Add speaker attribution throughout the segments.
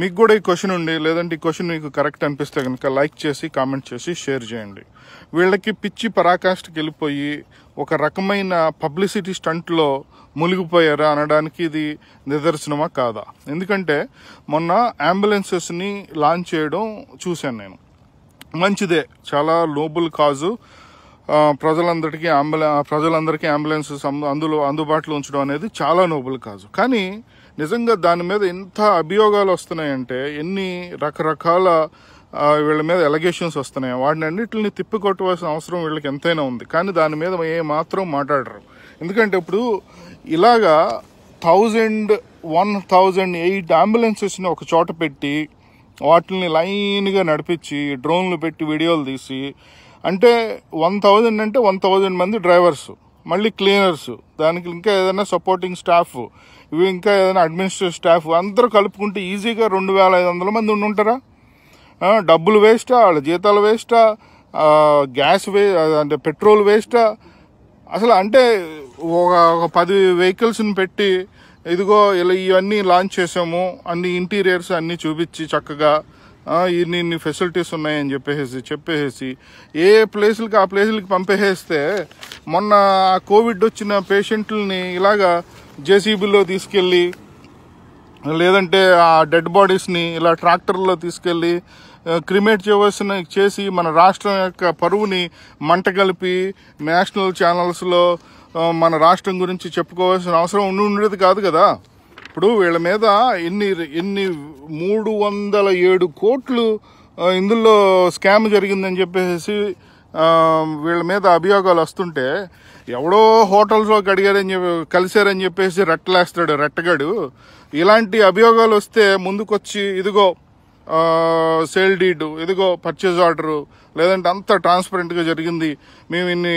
Speaker 1: మీకు కూడా ఈ క్వశ్చన్ ఉండి లేదంటే ఈ క్వశ్చన్ మీకు కరెక్ట్ అనిపిస్తే కనుక లైక్ చేసి కామెంట్ చేసి షేర్ చేయండి వీళ్ళకి పిచ్చి పరాకాష్ఠకి వెళ్ళిపోయి ఒక రకమైన పబ్లిసిటీ స్టంట్లో మునిగిపోయారా అనడానికి ఇది నిదర్శనమా కాదా ఎందుకంటే మొన్న అంబులెన్సెస్ని లాంచ్ చేయడం చూశాను నేను మంచిదే చాలా నోబుల్ కాజు ప్రజలందరికీ అంబులెన్ ప్రజలందరికీ అంబులెన్సెస్ అందులో అందుబాటులో ఉంచడం అనేది చాలా నోబుల్ కాజు కానీ నిజంగా దాని మీద ఎంత అభియోగాలు వస్తున్నాయంటే ఎన్ని రకరకాల వీళ్ళ మీద ఎలగేషన్స్ వస్తున్నాయి వాటిని అన్నింటిని తిప్పికొట్టవలసిన అవసరం వీళ్ళకి ఎంతైనా ఉంది కానీ దాని మీద ఏ మాత్రం మాట్లాడరు ఎందుకంటే ఇప్పుడు ఇలాగా థౌజండ్ వన్ థౌజండ్ ఎయిట్ అంబులెన్సెస్ని ఒక చోట పెట్టి వాటిని లైన్గా నడిపించి డ్రోన్లు పెట్టి వీడియోలు తీసి అంటే వన్ థౌజండ్ అంటే వన్ థౌజండ్ మంది డ్రైవర్సు మళ్ళీ క్లీనర్స్ దానికి ఇంకా ఏదైనా సపోర్టింగ్ స్టాఫ్ ఇవి ఇంకా ఏదైనా అడ్మినిస్ట్రేటివ్ స్టాఫ్ అందరూ కలుపుకుంటే ఈజీగా రెండు వేల ఐదు వందల మంది ఉండుంటారా డబ్బులు వేస్టా వాళ్ళ జీతాలు వేస్టా గ్యాస్ వే అంటే పెట్రోల్ వేస్టా అసలు అంటే ఒక ఒక పది వెహికల్స్ని పెట్టి ఇదిగో ఇలా ఇవన్నీ లాంచ్ చేసాము అన్ని ఇంటీరియర్స్ అన్నీ చూపించి చక్కగా ఇన్ని ఇన్ని ఫెసిలిటీస్ ఉన్నాయని చెప్పేసి చెప్పేసి ఏ ప్లేసులకి ఆ ప్లేసులకి పంపేసేస్తే మొన్న ఆ కోవిడ్ వచ్చిన పేషెంట్లని ఇలాగా జేసీబీలో తీసుకెళ్ళి లేదంటే ఆ డెడ్ బాడీస్ని ఇలా ట్రాక్టర్లో తీసుకెళ్ళి క్రిమేట్ చేయవలసిన చేసి మన రాష్ట్రం యొక్క పరువుని మంట కలిపి నేషనల్ ఛానల్స్లో మన రాష్ట్రం గురించి చెప్పుకోవాల్సిన అవసరం ఉండి ఉండేది కాదు కదా ఇప్పుడు వీళ్ళ మీద ఎన్ని ఎన్ని మూడు వందల ఏడు కోట్లు ఇందులో స్కామ్ జరిగిందని చెప్పేసి వీళ్ళ మీద అభియోగాలు వస్తుంటే ఎవడో హోటల్స్లో అడిగారని చెప్పి కలిశారని చెప్పేసి రెట్టలేస్తాడు రెట్టగాడు ఇలాంటి అభియోగాలు వస్తే ముందుకొచ్చి ఇదిగో సేల్ డీడ్ ఇదిగో పర్చేజ్ ఆర్డరు లేదంటే అంత ట్రాన్స్పరెంట్గా జరిగింది మేము ఇన్ని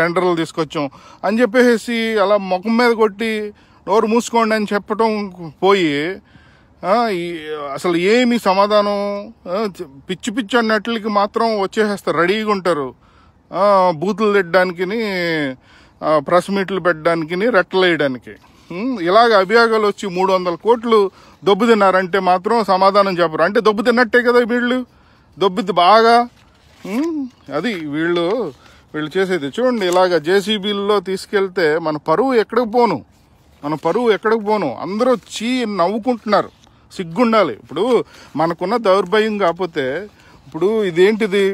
Speaker 1: టెండర్లు తీసుకొచ్చాం అని చెప్పేసి అలా ముఖం మీద కొట్టి నోరు మూసుకోండి అని చెప్పటం పోయి అసలు ఏమి సమాధానం పిచ్చి పిచ్చి అన్నట్లకి మాత్రం వచ్చేసేస్తారు రెడీగా ఉంటారు బూతులు తిట్టడానికి ప్రెస్ మీట్లు పెట్టడానికి రెట్టలేయడానికి ఇలాగ అభియోగాలు వచ్చి మూడు వందల కోట్లు దొబ్బు తిన్నారంటే మాత్రం సమాధానం చెప్పరు అంటే దొబ్బు తిన్నట్టే కదా వీళ్ళు దొబ్బిద్ది బాగా అది వీళ్ళు వీళ్ళు చేసేది చూడండి ఇలాగ జేసీబీల్లో తీసుకెళ్తే మన పరువు ఎక్కడికి పోను మన పరువు ఎక్కడికి పోను అందరూ చీ నవ్వుకుంటున్నారు సిగ్గుండాలి ఇప్పుడు మనకున్న దౌర్భయం కాకపోతే ఇప్పుడు ఇదేంటిది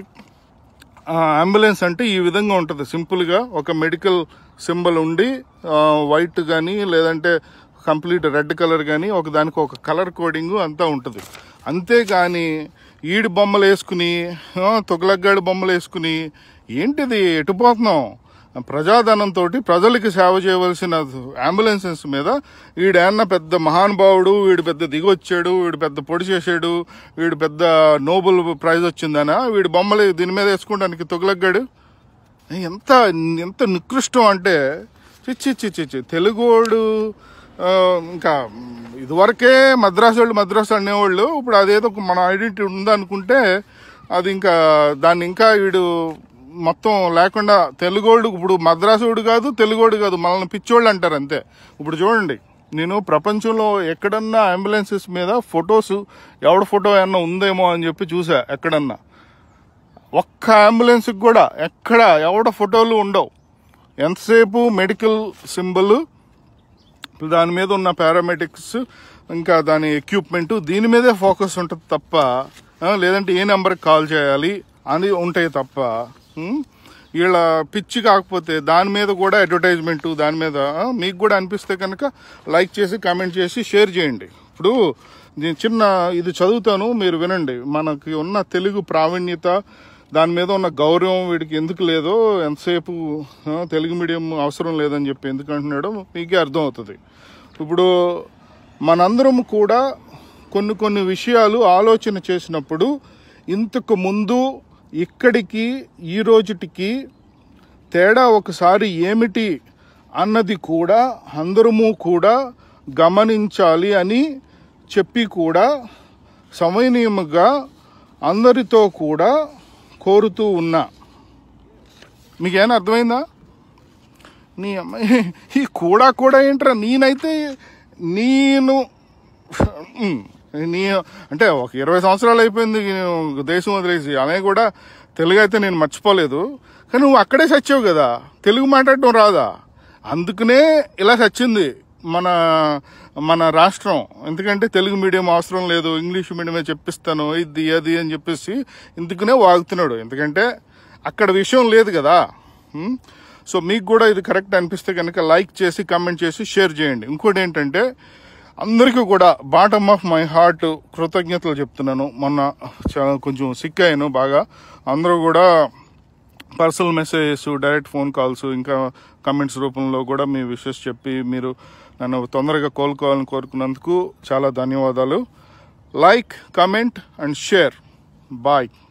Speaker 1: అంబులెన్స్ అంటే ఈ విధంగా ఉంటుంది సింపుల్గా ఒక మెడికల్ సింబల్ ఉండి వైట్ కానీ లేదంటే కంప్లీట్ రెడ్ కలర్ కానీ ఒక దానికి ఒక కలర్ కోడింగ్ అంతా ఉంటుంది అంతేగాని ఈడు బొమ్మలు వేసుకుని తొగలగ్గాడు బొమ్మలు వేసుకుని ఏంటిది ఎటుపోతున్నాం ప్రజాధనంతో ప్రజలకి సేవ చేయవలసిన అంబులెన్సెస్ మీద వీడేమన్నా పెద్ద మహానుభావుడు వీడు పెద్ద దిగొచ్చాడు వీడు పెద్ద పొడి చేశాడు వీడు పెద్ద నోబుల్ ప్రైజ్ వచ్చిందని వీడు బొమ్మలు దీని మీద వేసుకోవడానికి తొగలగ్గాడు ఎంత ఎంత నికృష్టం అంటే చిచ్చి చిచ్చి చిచ్చి తెలుగోడు ఇంకా ఇదివరకే మద్రాసు వాళ్ళు మద్రాసు అనేవాళ్ళు ఇప్పుడు అదేదో మన ఐడెంటిటీ ఉందనుకుంటే అది ఇంకా దాన్ని ఇంకా వీడు మొత్తం లేకుండా తెలుగోడు ఇప్పుడు మద్రాసుడు కాదు తెలుగోడు కాదు మనల్ని పిచ్చోళ్ళు అంటారు అంతే ఇప్పుడు చూడండి నేను ప్రపంచంలో ఎక్కడన్నా అంబులెన్సెస్ మీద ఫొటోస్ ఎవడ ఫోటో ఏమన్నా ఉందేమో అని చెప్పి చూసా ఎక్కడన్నా ఒక్క అంబులెన్స్కి కూడా ఎక్కడ ఎవడ ఫోటోలు ఉండవు ఎంతసేపు మెడికల్ సింబల్ దాని మీద ఉన్న పారామెటిక్స్ ఇంకా దాని ఎక్విప్మెంట్ దీని మీదే ఫోకస్ ఉంటుంది తప్ప లేదంటే ఏ నెంబర్కి కాల్ చేయాలి అని ఉంటాయి తప్ప వీళ్ళ పిచ్చి కాకపోతే దాని మీద కూడా అడ్వర్టైజ్మెంట్ దాని మీద మీకు కూడా అనిపిస్తే కనుక లైక్ చేసి కామెంట్ చేసి షేర్ చేయండి ఇప్పుడు నేను చిన్న ఇది చదువుతాను మీరు వినండి మనకి ఉన్న తెలుగు ప్రావీణ్యత దాని మీద ఉన్న గౌరవం వీడికి ఎందుకు లేదో ఎంతసేపు తెలుగు మీడియం అవసరం లేదని చెప్పి ఎందుకంటున్నాడు మీకే అర్థం అవుతుంది ఇప్పుడు మనందరం కూడా కొన్ని కొన్ని విషయాలు ఆలోచన చేసినప్పుడు ఇంతకు ముందు ఇక్కడికి ఈ రోజుటికి తేడా ఒకసారి ఏమిటి అన్నది కూడా అందరము కూడా గమనించాలి అని చెప్పి కూడా సమయనీయముగా అందరితో కూడా కోరుతూ ఉన్నా మీకేమైనా అర్థమైందా నీ అమ్మాయి ఈ కూడా కూడా ఏంట్రా నేనైతే నేను నీ అంటే ఒక ఇరవై సంవత్సరాలు అయిపోయింది దేశం వదిలేసి అనే కూడా తెలుగు అయితే నేను మర్చిపోలేదు కానీ నువ్వు అక్కడే చచ్చావు కదా తెలుగు మాట్లాడటం రాదా అందుకనే ఇలా చచ్చింది మన మన రాష్ట్రం ఎందుకంటే తెలుగు మీడియం అవసరం లేదు ఇంగ్లీష్ మీడియమే చెప్పిస్తాను ఇది అది అని చెప్పేసి ఇందుకనే వాగుతున్నాడు ఎందుకంటే అక్కడ విషయం లేదు కదా సో మీకు కూడా ఇది కరెక్ట్ అనిపిస్తే కనుక లైక్ చేసి కమెంట్ చేసి షేర్ చేయండి ఇంకోటి ఏంటంటే అందరికీ కూడా బాటమ్ ఆఫ్ మై హార్ట్ కృతజ్ఞతలు చెప్తున్నాను మొన్న చాలా కొంచెం సిక్ అయ్యాను బాగా అందరూ కూడా personal messages direct phone calls ఇంకా కమెంట్స్ రూపంలో కూడా మీ విషెస్ చెప్పి మీరు నన్ను తొందరగా కోలుకోవాలని కోరుకున్నందుకు చాలా ధన్యవాదాలు like comment and share bye